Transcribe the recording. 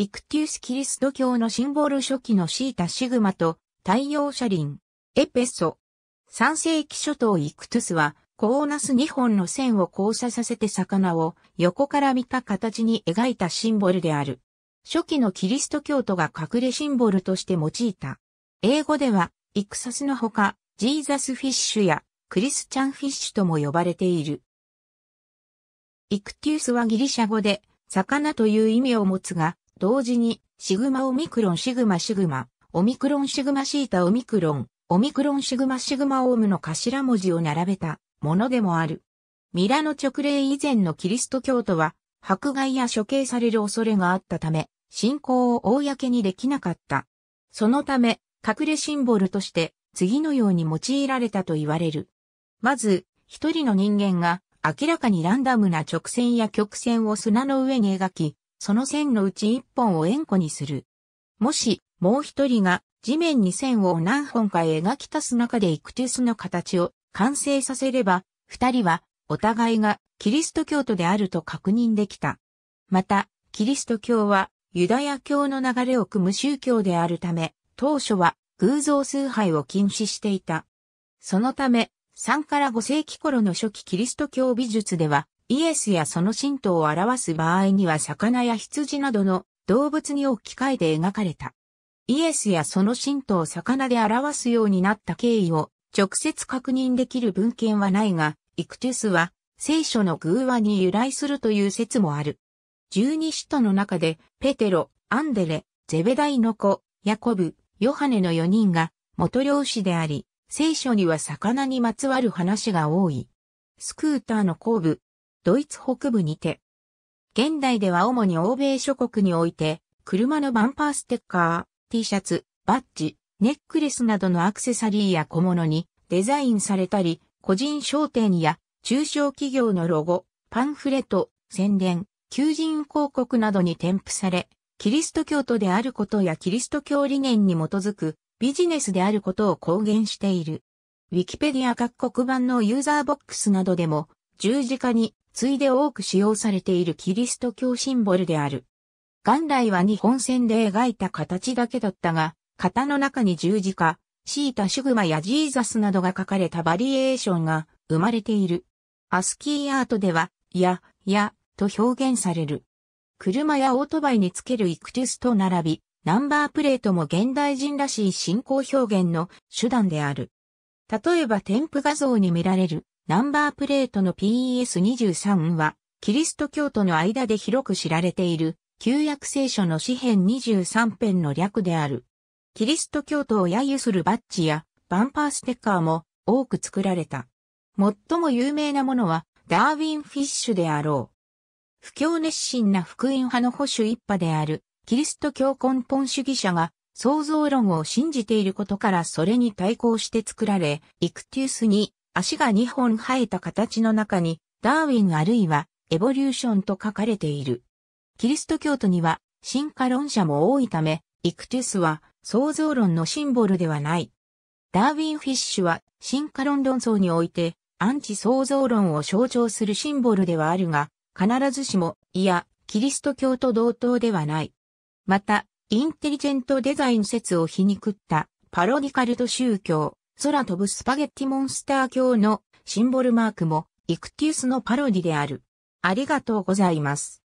イクティウス・キリスト教のシンボル初期のシータ・シグマと太陽車輪、エペソ。3世紀初頭イクトゥスは、コーナス2本の線を交差させて魚を横から見た形に描いたシンボルである。初期のキリスト教徒が隠れシンボルとして用いた。英語では、イクサスのほか、ジーザスフィッシュやクリスチャンフィッシュとも呼ばれている。イクティウスはギリシャ語で、魚という意味を持つが、同時に、シグマオミクロンシグマシグマ、オミクロンシグマシータオミクロン、オミクロンシグマシグマオウムの頭文字を並べたものでもある。ミラノ直令以前のキリスト教徒は、迫害や処刑される恐れがあったため、信仰を公にできなかった。そのため、隠れシンボルとして次のように用いられたと言われる。まず、一人の人間が明らかにランダムな直線や曲線を砂の上に描き、その線のうち一本を円弧にする。もし、もう一人が地面に線を何本か描き足す中でイクテュスの形を完成させれば、二人はお互いがキリスト教徒であると確認できた。また、キリスト教はユダヤ教の流れを組む宗教であるため、当初は偶像崇拝を禁止していた。そのため、3から5世紀頃の初期キリスト教美術では、イエスやその神徒を表す場合には魚や羊などの動物に置き換えて描かれた。イエスやその神徒を魚で表すようになった経緯を直接確認できる文献はないが、イクテュスは聖書の偶話に由来するという説もある。十二使徒の中で、ペテロ、アンデレ、ゼベダイの子、ヤコブ、ヨハネの四人が元漁師であり、聖書には魚にまつわる話が多い。スクーターの後部、ドイツ北部にて。現代では主に欧米諸国において、車のバンパーステッカー、T シャツ、バッジ、ネックレスなどのアクセサリーや小物にデザインされたり、個人商店や中小企業のロゴ、パンフレット、宣伝、求人広告などに添付され、キリスト教徒であることやキリスト教理念に基づくビジネスであることを公言している。ウィキペディア各国版のユーザーボックスなどでも十字架に次いで多く使用されているキリスト教シンボルである。元来は日本線で描いた形だけだったが、型の中に十字架、シータ・シュグマやジーザスなどが書かれたバリエーションが生まれている。アスキーアートでは、や、や、と表現される。車やオートバイにつけるイクテュスと並び、ナンバープレートも現代人らしい信仰表現の手段である。例えば添付画像に見られるナンバープレートの PES23 は、キリスト教徒の間で広く知られている、旧約聖書の詩編23編の略である。キリスト教徒を揶揄するバッジや、バンパーステッカーも多く作られた。最も有名なものは、ダーウィン・フィッシュであろう。不況熱心な福音派の保守一派である、キリスト教根本主義者が、創造論を信じていることからそれに対抗して作られ、イクティウスに足が2本生えた形の中に、ダーウィンあるいは、エボリューションと書かれている。キリスト教徒には、進化論者も多いため、イクティスは、創造論のシンボルではない。ダーウィン・フィッシュは、進化論論争において、アンチ創造論を象徴するシンボルではあるが、必ずしも、いや、キリスト教と同等ではない。また、インテリジェントデザイン説を皮肉った、パロディカルト宗教、空飛ぶスパゲッティモンスター卿のシンボルマークも、イクティウスのパロディである。ありがとうございます。